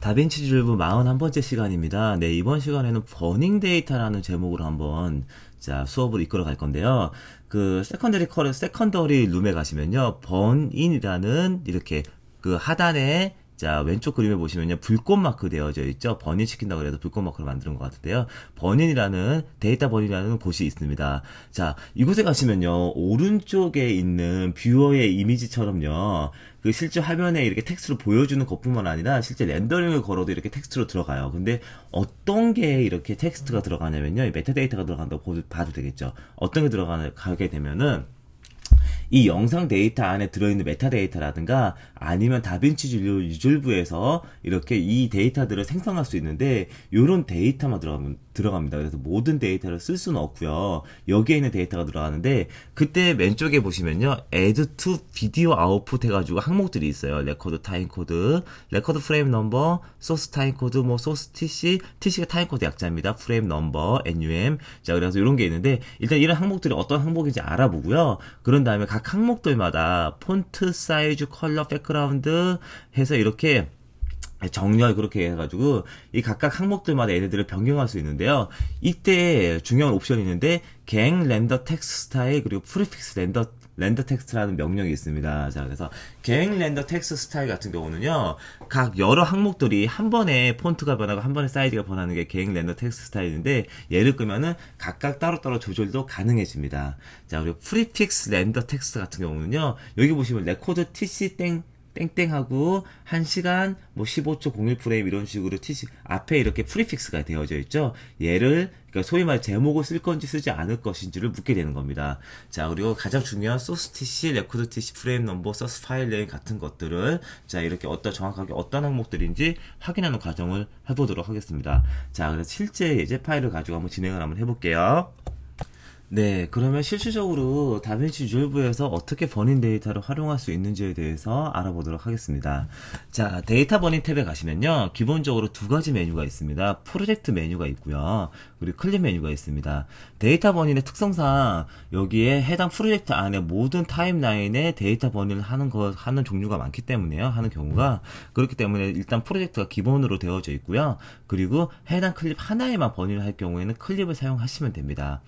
다빈치 줄브 41번째 시간입니다. 네, 이번 시간에는 버닝 데이터라는 제목으로 한번 자, 수업을 이끌어 갈 건데요. 그 세컨더리 커 세컨더리 룸에 가시면요. 번인이라는 이렇게 그 하단에 자 왼쪽 그림을 보시면요 불꽃 마크 되어져 있죠 번인 시킨다 그래서 불꽃 마크를 만드는 것 같은데요 번인이라는 데이터 번인이라는 곳이 있습니다 자 이곳에 가시면요 오른쪽에 있는 뷰어의 이미지처럼요 그 실제 화면에 이렇게 텍스트로 보여주는 것뿐만 아니라 실제 렌더링을 걸어도 이렇게 텍스트로 들어가요 근데 어떤 게 이렇게 텍스트가 들어가냐면요 메타데이터가 들어간다고 봐도 되겠죠 어떤 게 들어가게 되면은 이 영상 데이터 안에 들어있는 메타데이터라든가 아니면 다빈치 진료 유졸부에서 이렇게 이 데이터들을 생성할 수 있는데 이런 데이터만 들어가면 들어갑니다. 그래서 모든 데이터를 쓸 수는 없고요. 여기에 있는 데이터가 들어가는데 그때 왼쪽에 보시면요. add to video output 해가지고 항목들이 있어요. 레코드 타임 코드, 레코드 프레임 넘버, 소스 타임 코드, 뭐 소스 tc, tc가 타임 코드 약자입니다. 프레임 넘버, num. 자 그래서 이런 게 있는데 일단 이런 항목들이 어떤 항목인지 알아보고요. 그런 다음에 각 항목들마다 폰트 사이즈, 컬러, 백그라운드 해서 이렇게 정렬 그렇게 해가지고 이 각각 항목들마다 얘네들을 변경할 수 있는데요. 이때 중요한 옵션이 있는데 갱 렌더 텍스트 스타일 그리고 프리픽스 렌더 렌더 텍스트라는 명령이 있습니다. 자, 그래서 갱 렌더 텍스트 스타일 같은 경우는요, 각 여러 항목들이 한 번에 폰트가 변하고 한 번에 사이즈가 변하는 게 갱 렌더 텍스트 스타일인데 얘를 끄면은 각각 따로따로 조절도 가능해집니다. 자, 그리고 프리픽스 렌더 텍스트 같은 경우는요, 여기 보시면 레코드 tc 땡 땡땡하고 1시간 뭐 15초 01프레임 이런 식으로 티시 앞에 이렇게 프리픽스가 되어져 있죠. 얘를 그러니까 소위 말해 제목을 쓸 건지 쓰지 않을 것인지를 묻게 되는 겁니다. 자, 그리고 가장 중요한 소스 t 시 레코드 t 시 프레임 넘버, 서스 파일 네임 같은 것들을 자, 이렇게 어떤 정확하게 어떤 항목들인지 확인하는 과정을 해보도록 하겠습니다. 자, 그래서 실제 예제 파일을 가지고 한번 진행을 한번 해볼게요. 네, 그러면 실질적으로 다빈치 듀얼브에서 어떻게 버닝 데이터를 활용할 수 있는지에 대해서 알아보도록 하겠습니다. 자, 데이터 버닝 탭에 가시면요. 기본적으로 두 가지 메뉴가 있습니다. 프로젝트 메뉴가 있고요. 그리고 클립 메뉴가 있습니다. 데이터 버닝의 특성상 여기에 해당 프로젝트 안에 모든 타임라인에 데이터 버닝을 하는 거, 하는 종류가 많기 때문에요. 하는 경우가 그렇기 때문에 일단 프로젝트가 기본으로 되어져 있고요. 그리고 해당 클립 하나에만 버닝을 할 경우에는 클립을 사용하시면 됩니다.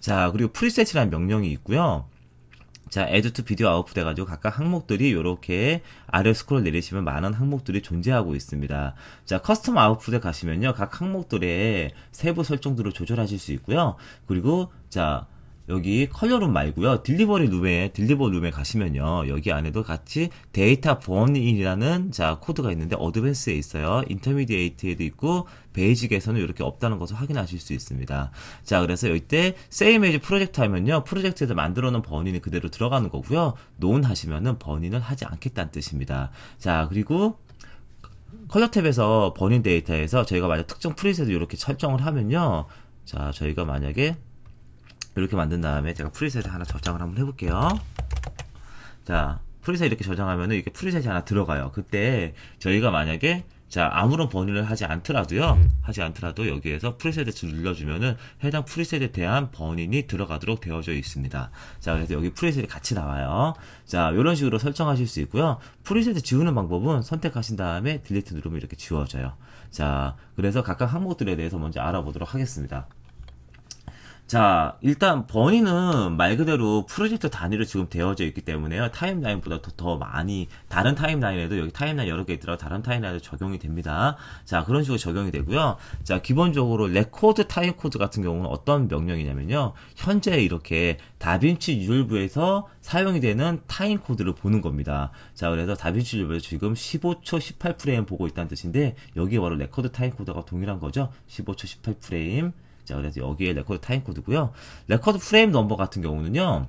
자, 그리고 프리셋이라는 명령이 있고요. 자, add to video output 해가지고 각각 항목들이 요렇게 아래 스크롤 내리시면 많은 항목들이 존재하고 있습니다. 자, 커스텀 아웃풋에 가시면요. 각 항목들의 세부 설정들을 조절하실 수 있고요. 그리고 자, 여기 컬러룸 말고요. 딜리버리 룸에 딜리버 룸에 가시면요. 여기 안에도 같이 데이터 본인이라는자 코드가 있는데 어드밴스에 있어요. 인터미디에이트에도 있고 베이직에서는 이렇게 없다는 것을 확인하실 수 있습니다. 자, 그래서 이때 same as 프로젝트 하면요. 프로젝트에서 만들어 놓은 번인이 그대로 들어가는 거고요. 논 하시면은 번인을 하지 않겠다는 뜻입니다. 자, 그리고 컬러 탭에서 번인 데이터에서 저희가 만약 특정 프리셋을 이렇게 설정을 하면요. 자, 저희가 만약에 이렇게 만든 다음에 제가 프리셋에 하나 저장을 한번 해볼게요. 자, 프리셋 이렇게 저장하면은 이렇게 프리셋이 하나 들어가요. 그때 저희가 만약에 자 아무런 번역을 하지 않더라도요 음. 하지 않더라도 여기에서 프리셋을 눌러주면은 해당 프리셋에 대한 번인이 들어가도록 되어져 있습니다 자 그래서 여기 프리셋이 같이 나와요 자 이런 식으로 설정하실 수 있고요 프리셋을 지우는 방법은 선택하신 다음에 딜리트 누르면 이렇게 지워져요 자 그래서 각각 항목들에 대해서 먼저 알아보도록 하겠습니다 자, 일단 번니는말 그대로 프로젝트 단위로 지금 되어져 있기 때문에요. 타임라인보다 더, 더 많이 다른 타임라인에도 여기 타임라인 여러 개 있더라도 다른 타임라인에도 적용이 됩니다. 자, 그런 식으로 적용이 되고요. 자, 기본적으로 레코드 타임 코드 같은 경우는 어떤 명령이냐면요. 현재 이렇게 다빈치 유얼부에서 사용이 되는 타임 코드를 보는 겁니다. 자, 그래서 다빈치 유얼부에서 지금 15초 18프레임 보고 있다는 뜻인데 여기에 바로 레코드 타임 코드가 동일한 거죠. 15초 18프레임 자, 그래서 여기에 레코드 타임 코드고요. 레코드 프레임 넘버 같은 경우는요.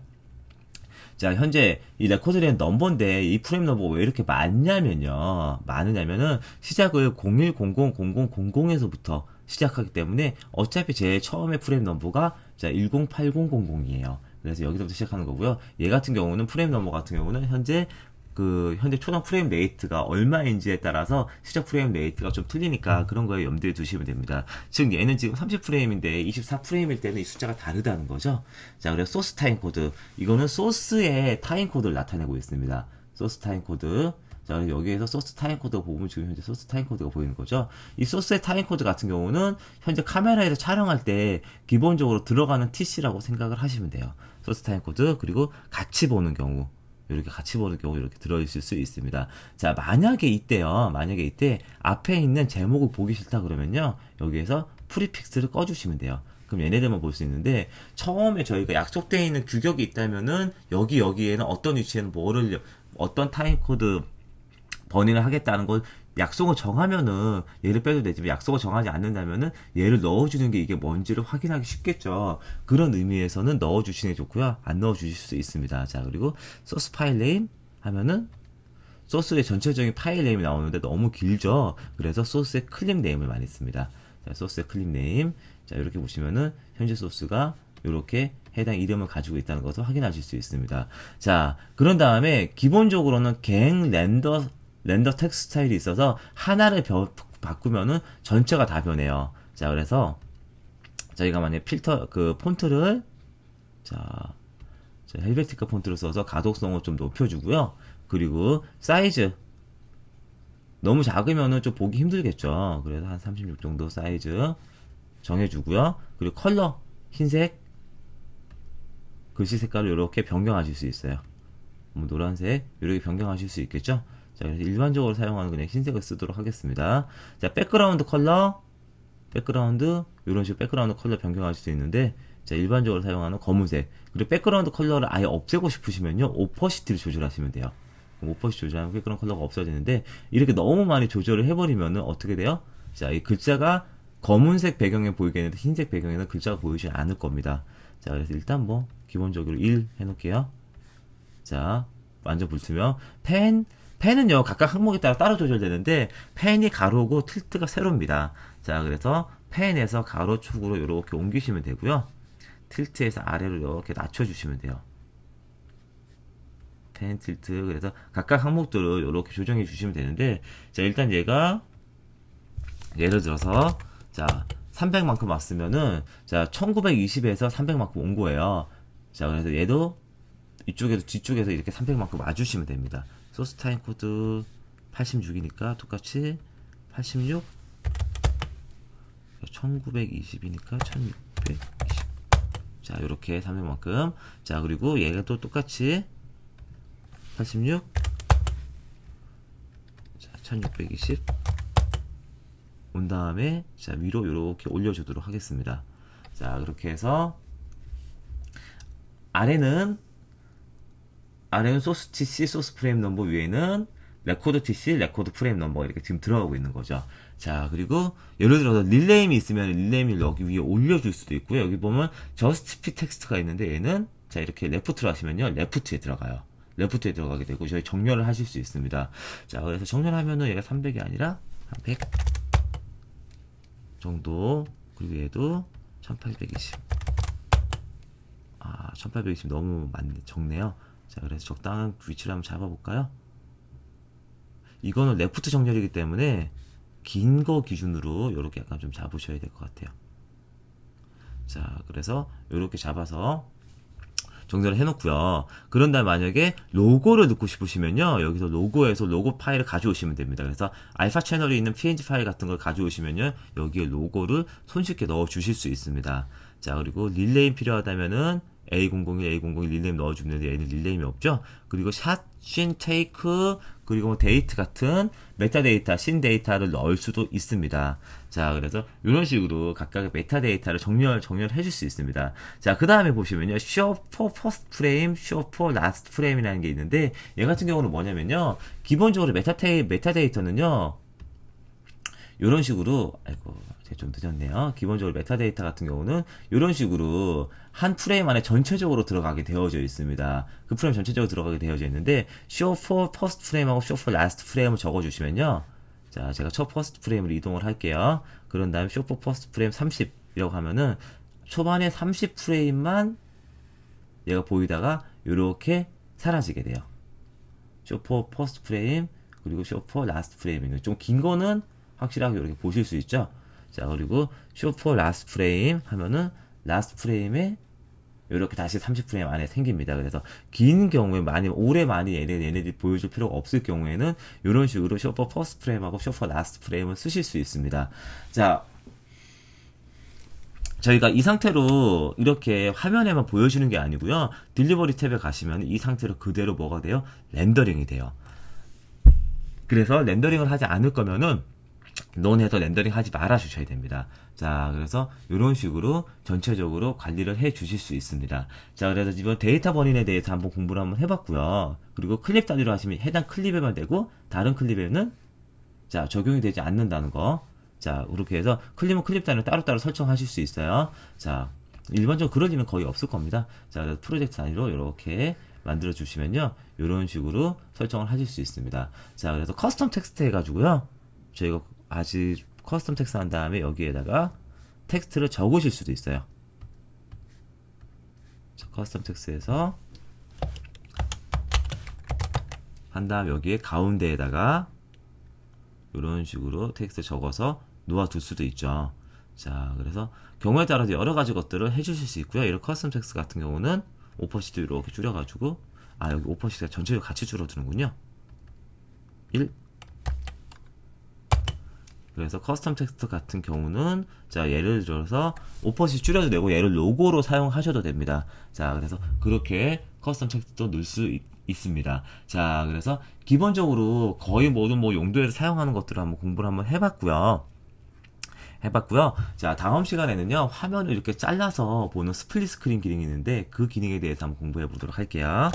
자, 현재 이 레코드된 넘버인데 이 프레임 넘버가 왜 이렇게 많냐면요. 많으냐면은 시작을 0100000에서부터 시작하기 때문에 어차피 제일 처음에 프레임 넘버가 자, 1080000이에요. 그래서 여기서부터 시작하는 거고요. 얘 같은 경우는 프레임 넘버 같은 경우는 현재 그 현재 초당 프레임 레이트가 얼마인지에 따라서 시작 프레임 레이트가 좀 틀리니까 그런 거에 염두에 두시면 됩니다. 즉 얘는 지금 30프레임인데 24프레임일 때는 이 숫자가 다르다는 거죠. 자, 그래서 소스 타임 코드 이거는 소스의 타임 코드를 나타내고 있습니다. 소스 타임 코드 자, 여기에서 소스 타임 코드 가 보면 지금 현재 소스 타임 코드가 보이는 거죠. 이 소스의 타임 코드 같은 경우는 현재 카메라에서 촬영할 때 기본적으로 들어가는 TC라고 생각을 하시면 돼요. 소스 타임 코드 그리고 같이 보는 경우 이렇게 같이 보는 경우 이렇게 들어있을 수 있습니다. 자, 만약에 이때요. 만약에 이때 앞에 있는 제목을 보기 싫다 그러면요. 여기에서 프리픽스를 꺼주시면 돼요. 그럼 얘네들만 볼 수 있는데 처음에 저희가 약속되어 있는 규격이 있다면은 여기 여기에는 어떤 위치에는 뭐를 어떤 타임 코드 번인을 하겠다는 걸 약속을 정하면은 얘를 빼도 되지만 약속을 정하지 않는다면은 얘를 넣어주는 게 이게 뭔지를 확인하기 쉽겠죠. 그런 의미에서는 넣어주시는 게 좋고요. 안 넣어주실 수 있습니다. 자 그리고 소스 파일 네임 하면은 소스의 전체적인 파일 네임이 나오는데 너무 길죠. 그래서 소스의 클립 네임을 많이 씁니다. 자, 소스의 클립 네임. 자 이렇게 보시면은 현재 소스가 이렇게 해당 이름을 가지고 있다는 것을 확인하실 수 있습니다. 자, 그런 다음에 기본적으로는 갱 렌더 렌더 텍스 스타일이 있어서 하나를 벼, 바꾸면은 전체가 다 변해요. 자, 그래서 저희가 만약에 필터, 그 폰트를 자, 헬베티카 폰트를 써서 가독성을 좀 높여주고요. 그리고 사이즈. 너무 작으면은 좀 보기 힘들겠죠. 그래서 한 36 정도 사이즈 정해주고요. 그리고 컬러, 흰색, 글씨 색깔을 이렇게 변경하실 수 있어요. 뭐 노란색, 이렇게 변경하실 수 있겠죠. 자, 일반적으로 사용하는 그냥 흰색을 쓰도록 하겠습니다. 자, 백그라운드 컬러, 백그라운드, 이런 식으로 백그라운드 컬러 변경할 수도 있는데, 자, 일반적으로 사용하는 검은색. 그리고 백그라운드 컬러를 아예 없애고 싶으시면요, 오퍼시티를 조절하시면 돼요. 오퍼시티 조절하면 백그라운드 컬러가 없어지는데, 이렇게 너무 많이 조절을 해버리면은 어떻게 돼요? 자, 이 글자가 검은색 배경에 보이겠는데, 흰색 배경에는 글자가 보이지 않을 겁니다. 자, 그래서 일단 뭐, 기본적으로 1 해놓을게요. 자, 완전 붙으면, 펜, 펜은요 각각 항목에 따라 따로 조절되는데 펜이 가로고 틸트가 세로입니다. 자 그래서 펜에서 가로 축으로 이렇게 옮기시면 되고요. 틸트에서 아래로 이렇게 낮춰주시면 돼요. 펜, 틸트 그래서 각각 항목들을 이렇게 조정해 주시면 되는데 자 일단 얘가 예를 들어서 자 300만큼 왔으면은 자 1920에서 300만큼 온 거예요. 자 그래서 얘도 이쪽에서 뒤쪽에서 이렇게 300만큼 와주시면 됩니다. 소스 타임 코드 86이니까 똑같이 86 1920이니까 1620 자, 이렇게 300만큼 자, 그리고 얘가 또 똑같이 86 자, 1620 온 다음에 자, 위로 이렇게 올려주도록 하겠습니다. 자, 그렇게 해서 아래는 아래는 소스 TC 소스 프레임 넘버 위에는 레코드 TC 레코드 프레임 넘버 이렇게 지금 들어가고 있는 거죠. 자 그리고 예를 들어서 릴레임이 있으면 릴레임을 여기 위에 올려줄 수도 있고요. 여기 보면 저스 s 피 텍스트가 있는데 얘는 자 이렇게 레프트로 하시면요 레프트에 들어가요. 레프트에 들어가게 되고 저희 정렬을 하실 수 있습니다. 자 그래서 정렬하면은 얘가 300이 아니라 3 0 0 정도 그리고 얘도 1820 아, 1820 너무 많, 적네요. 자 그래서 적당한 위치를 한번 잡아볼까요? 이거는 레프트 정렬이기 때문에 긴 거 기준으로 이렇게 약간 좀 잡으셔야 될 것 같아요. 자 그래서 이렇게 잡아서 정렬을 해놓고요. 그런 다음 만약에 로고를 넣고 싶으시면요. 여기서 로고에서 로고 파일을 가져오시면 됩니다. 그래서 알파 채널에 있는 png 파일 같은 걸 가져오시면요. 여기에 로고를 손쉽게 넣어 주실 수 있습니다. 자 그리고 릴레인 필요하다면은 A001, A001 릴레임 넣어주는데 얘는 릴레임이 없죠. 그리고 샷, 신, 테이크, 그리고 뭐 데이트 같은 메타데이터, 신 데이터를 넣을 수도 있습니다. 자, 그래서 이런 식으로 각각의 메타데이터를 정렬, 정렬해 줄 수 있습니다. 자, 그 다음에 보시면요. show for first frame, show for last frame이라는 게 있는데, 얘 같은 경우는 뭐냐면요. 기본적으로 메타테, 메타데이터는요. 이런 식으로, 아이고. 네, 좀 늦었네요. 기본적으로 메타데이터 같은 경우는 이런 식으로 한 프레임 안에 전체적으로 들어가게 되어져 있습니다. 그 프레임 전체적으로 들어가게 되어져 있는데 show for first 프레임하고 show for last 프레임을 적어주시면요. 자, 제가 첫 퍼스트 프레임으로 이동을 할게요. 그런 다음에 쇼퍼 퍼스트 프레임 30이라고 하면은 초반에 30 프레임만 얘가 보이다가 이렇게 사라지게 돼요. 쇼퍼 퍼스트 프레임 그리고 쇼퍼 라스트 프레임이는 좀긴 거는 확실하게 이렇게 보실 수 있죠. 자, 그리고 쇼퍼 라스 트 프레임 하면은 라스 트 프레임에 이렇게 다시 30프레임 안에 생깁니다. 그래서 긴 경우에 많이 오래 많이 얘네 얘들 보여줄 필요가 없을 경우에는 이런 식으로 쇼퍼 퍼스트 프레임하고 쇼퍼 라스트 프레임을 쓰실 수 있습니다. 자. 저희가 이 상태로 이렇게 화면에만 보여주는 게 아니고요. 딜리버리 탭에 가시면 이 상태로 그대로 뭐가 돼요? 렌더링이 돼요. 그래서 렌더링을 하지 않을 거면은 논해서 렌더링 하지 말아 주셔야 됩니다. 자, 그래서 이런 식으로 전체적으로 관리를 해 주실 수 있습니다. 자, 그래서 이번 데이터 번인에 대해서 한번 공부를 한번 해봤고요. 그리고 클립 단위로 하시면 해당 클립에만 되고 다른 클립에는 자 적용이 되지 않는다는 거. 자, 이렇게 해서 클립은 클립 단위로 따로따로 설정하실 수 있어요. 자, 일반적으로 그런 일은 거의 없을 겁니다. 자, 그래서 프로젝트 단위로 이렇게 만들어 주시면요. 이런 식으로 설정을 하실 수 있습니다. 자, 그래서 커스텀 텍스트 해가지고요. 저희가 아직 커스텀 텍스트 한 다음에 여기에다가 텍스트를 적으실 수도 있어요. 커스텀 텍스트에서 한 다음 여기에 가운데에다가 이런 식으로 텍스트 적어서 놓아둘 수도 있죠. 자, 그래서 경우에 따라서 여러 가지 것들을 해주실 수 있고요. 이런 커스텀 텍스트 같은 경우는 오퍼시도 이렇게 줄여가지고 아 여기 오퍼시가 전체적으로 같이 줄어드는군요. 1 그래서 커스텀 텍스트 같은 경우는 자 예를 들어서 오퍼시 줄여도 되고 얘를 로고로 사용하셔도 됩니다. 자 그래서 그렇게 커스텀 텍스트도 넣을 수 있, 있습니다. 자 그래서 기본적으로 거의 모든 뭐 용도에서 사용하는 것들을 한번 공부를 한번 해봤고요. 해봤고요. 자 다음 시간에는요 화면을 이렇게 잘라서 보는 스플릿 스크린 기능이 있는데 그 기능에 대해서 한번 공부해 보도록 할게요.